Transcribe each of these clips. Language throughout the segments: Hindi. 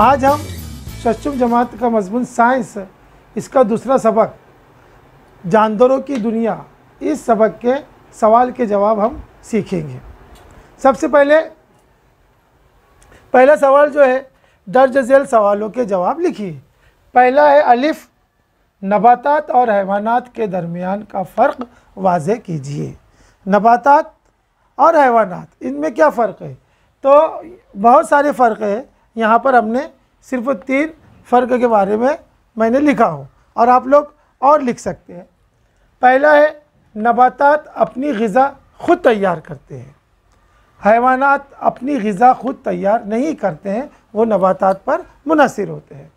आज हम शशुम जमात का मजमून साइंस इसका दूसरा सबक जानवरों की दुनिया इस सबक के सवाल के जवाब हम सीखेंगे सबसे पहले पहला सवाल जो है दर्ज झेल सवालों के जवाब लिखिए पहला है अलिफ नबातात और हैवानात के दरमियान का फ़र्क वाज कीजिए नबातात और हैवानात इनमें क्या फ़र्क है तो बहुत सारे फ़र्क है यहाँ पर हमने सिर्फ तीन फ़र्क के बारे में मैंने लिखा हूँ और आप लोग और लिख सकते हैं पहला है नबातात अपनी गज़ा खुद तैयार करते हैं हैवानात अपनी गज़ा खुद तैयार नहीं करते हैं वो नबातात पर मुनसर होते हैं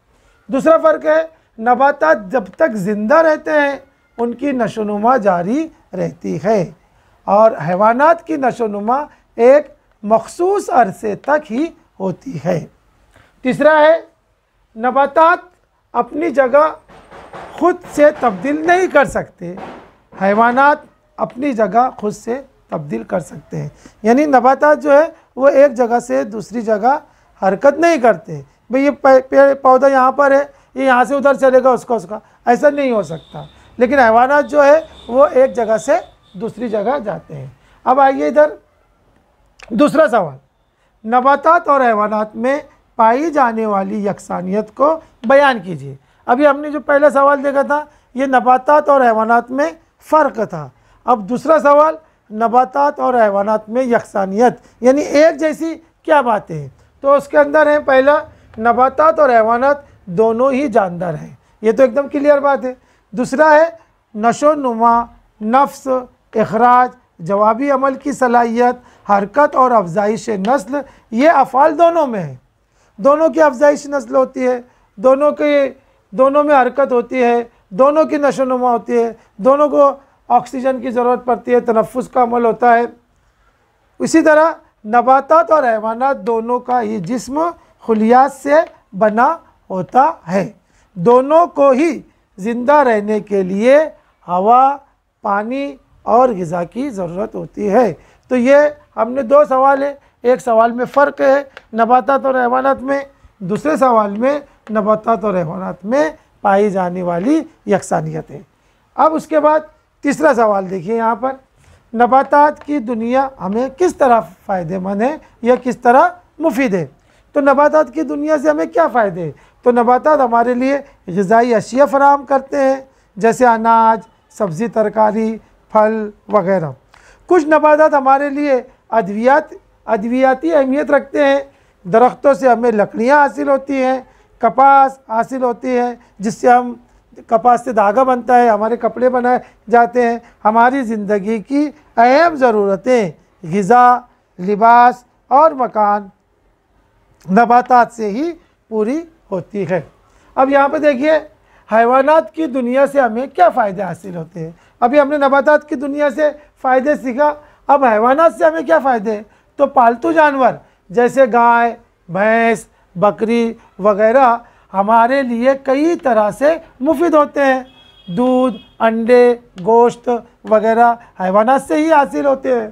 दूसरा फ़र्क है नबातात जब तक ज़िंदा रहते हैं उनकी नशोनुमा जारी रहती है और हैवानात की नशोनुमा एक मखसूस अरसे तक ही होती है तीसरा है नबातात अपनी जगह खुद से तब्दील नहीं कर सकते हैवानात अपनी जगह खुद से तब्दील कर सकते हैं यानी नबातात जो है वो एक जगह से दूसरी जगह हरकत नहीं करते भाई ये पेड़ पौधा यहाँ पर है ये यहाँ से उधर चलेगा उसका उसका ऐसा नहीं हो सकता लेकिन हैवानात जो है वो एक जगह से दूसरी जगह जाते हैं अब आइए इधर दूसरा सवाल नबातात और हैवानात में पाई जाने वाली यकसानियत को बयान कीजिए अभी हमने जो पहला सवाल देखा था ये नबातात और हैवानात में फ़र्क था अब दूसरा सवाल नबातात और हैवानात में यकसानियत यानी एक जैसी क्या बातें हैं तो उसके अंदर है पहला नबातात और हैवानात दोनों ही जानदार हैं ये तो एकदम क्लियर बात है दूसरा है नशो नुमा नफ्स अखराज जवाबी अमल की सलाहियत हरकत और अफजाइश नस्ल ये अफ़ाल दोनों में है दोनों की अफजाइश नस्ल होती है दोनों के दोनों में हरकत होती है दोनों की नशोनुमा होती है दोनों को ऑक्सीजन की ज़रूरत पड़ती है तनफ़ का अमल होता है इसी तरह नबातात और हैवानात दोनों का ही जिस्म खुलियात से बना होता है दोनों को ही ज़िंदा रहने के लिए हवा पानी और गज़ा की ज़रूरत होती है तो ये हमने दो सवाल हैं एक सवाल में फ़र्क है नबातात तो और हैवानात में दूसरे सवाल में नबातात तो और हैवानात में पाई जाने वाली यकसानियत है अब उसके बाद तीसरा सवाल देखिए यहाँ पर नबातात की दुनिया हमें किस तरह फ़ायदेमंद है या किस तरह मुफीद है तो नबातात की दुनिया से हमें क्या फ़ायदे हैं तो नबातात हमारे लिए गज़ाई अशिया फ़राहम करते हैं जैसे अनाज सब्ज़ी तरकारी फल वगैरह कुछ नबातात हमारे लिए अद्वियात अद्वियाती अहमियत रखते हैं दरख्तों से हमें लकड़ियाँ हासिल होती हैं कपास हासिल होती है जिससे हम कपास से धागा बनता है हमारे कपड़े बनाए जाते हैं हमारी ज़िंदगी की अहम ज़रूरतें गज़ा लिबास और मकान नबातात से ही पूरी होती है अब यहाँ पर देखिए हैवानात की दुनिया से हमें क्या फ़ायदे हासिल होते हैं अभी हमने नबातात की दुनिया से फ़ायदे सीखा अब हैवानात से हमें क्या फ़ायदे हैं तो पालतू जानवर जैसे गाय भैंस बकरी वगैरह हमारे लिए कई तरह से मुफीद होते हैं दूध अंडे गोश्त वगैरह हैवाना से ही हासिल होते हैं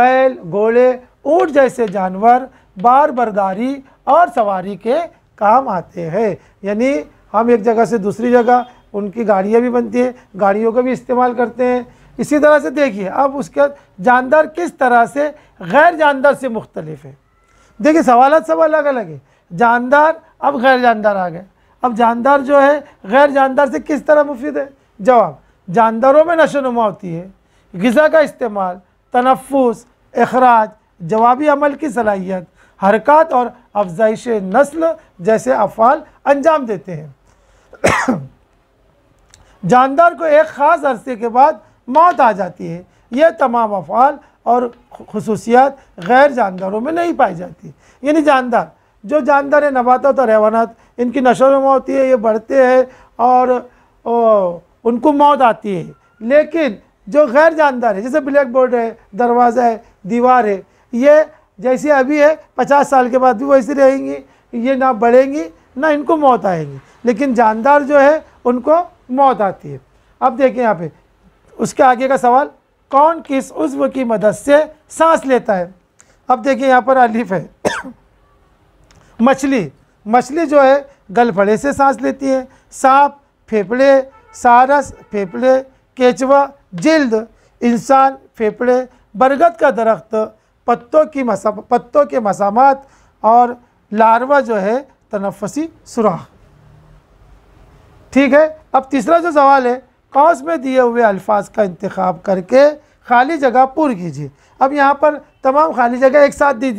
बैल घोड़े ऊँट जैसे जानवर बार बरदारी और सवारी के काम आते हैं यानी हम एक जगह से दूसरी जगह उनकी गाड़ियाँ भी बनती हैं गाड़ियों का भी इस्तेमाल करते हैं इसी तरह से देखिए अब उसका जानदार किस तरह से गैर जानदार से मुख्तलिफ है देखिए सवाल सब अलग अलग है जानदार अब गैर जानदार आ गए अब जानदार जो है गैर जानदार से किस तरह मुफीद है जवाब जानदारों में नुमा होती है गज़ा का इस्तेमाल तनफ़ अखराज जवाबी अमल की सलाहियत हरकत और अफजाइश नस्ल जैसे अफ़ाल अंजाम देते हैं जानदार को एक ख़ास अरसे के बाद मौत आ जाती है यह तमाम अफ़ाल और खसूसियात गैर जानदारों में नहीं पाई जाती यानी जानदार जो जानदार है नबातात तो और हैवानात इनकी नशों में होती है ये बढ़ते हैं और ओ, उनको मौत आती है लेकिन जो गैर जानदार है जैसे ब्लैक बोर्ड है दरवाज़ा है दीवार है ये जैसी अभी है पचास साल के बाद भी वैसी रहेंगी ये ना बढ़ेंगी ना इनको मौत आएगी लेकिन जानदार जो है उनको मौत आती है अब देखें यहाँ पे उसके आगे का सवाल कौन किस उज्व की मदद से सांस लेता है अब देखिए यहाँ पर अलिफ है मछली मछली जो है गलफड़े से सांस लेती है सांप फेफड़े सारस फेफड़े केचवा जिल्द इंसान फेफड़े बरगद का दरख्त पत्तों की मसा पत्तों के मसामात और लार्वा जो है तनफसी सुराख ठीक है अब तीसरा जो सवाल है कौस में दिए हुए अल्फाज का इंतखब करके खाली जगह पुर कीजिए अब यहाँ पर तमाम खाली जगह एक साथ दी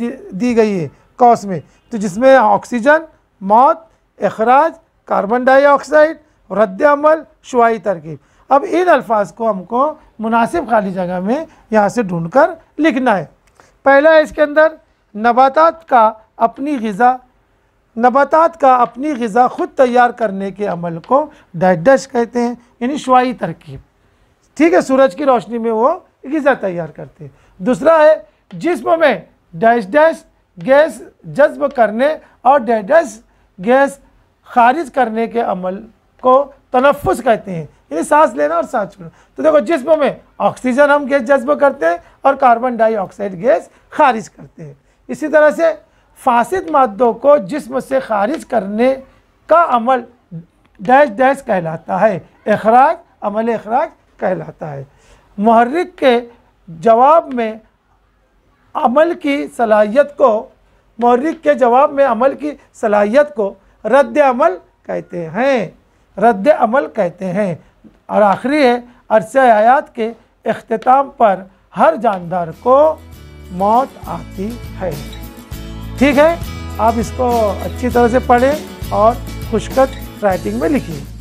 दी गई है कौस में तो जिसमें ऑक्सीजन मौत अखराज कार्बन डाइऑक्साइड रद्द अमल शुआई तरकीब अब इन अल्फाज को हमको मुनासिब खाली जगह में यहाँ से ढूंढ कर लिखना है पहला है इसके अंदर नबाता का अपनी गज़ा नबातात का अपनी गज़ा ख़ुद तैयार करने के अमल को डैश कहते हैं यानी शुआई तरकीब ठीक है सूरज की रोशनी में वो गज़ा तैयार करते हैं दूसरा है जिसम में डैश डैश गैस जज्ब करने और डैश गैस खारिज करने के अमल को तनफ़ कहते हैं यानी सांस लेना और सांस छोड़ना तो देखो जिसम में ऑक्सीजन हम गैस जज्ब करते हैं और कार्बन डाइऑक्साइड गैस खारिज करते हैं इसी तरह से फासद मादों को जिसम से खारिज करने का अमल डैश डैश कहलाता है अखराज अमल अखराज कहलाता है महर्रिक के जवाब में अमल की सलाहियत को महर्रिक के जवाब में अमल की सलाहियत को रद्द अमल कहते हैं रद्द अमल कहते हैं और आखिरी है अरस आयात के अख्ताम पर हर जानदार को मौत आती है ठीक है आप इसको अच्छी तरह से पढ़ें और खुशकत राइटिंग में लिखिए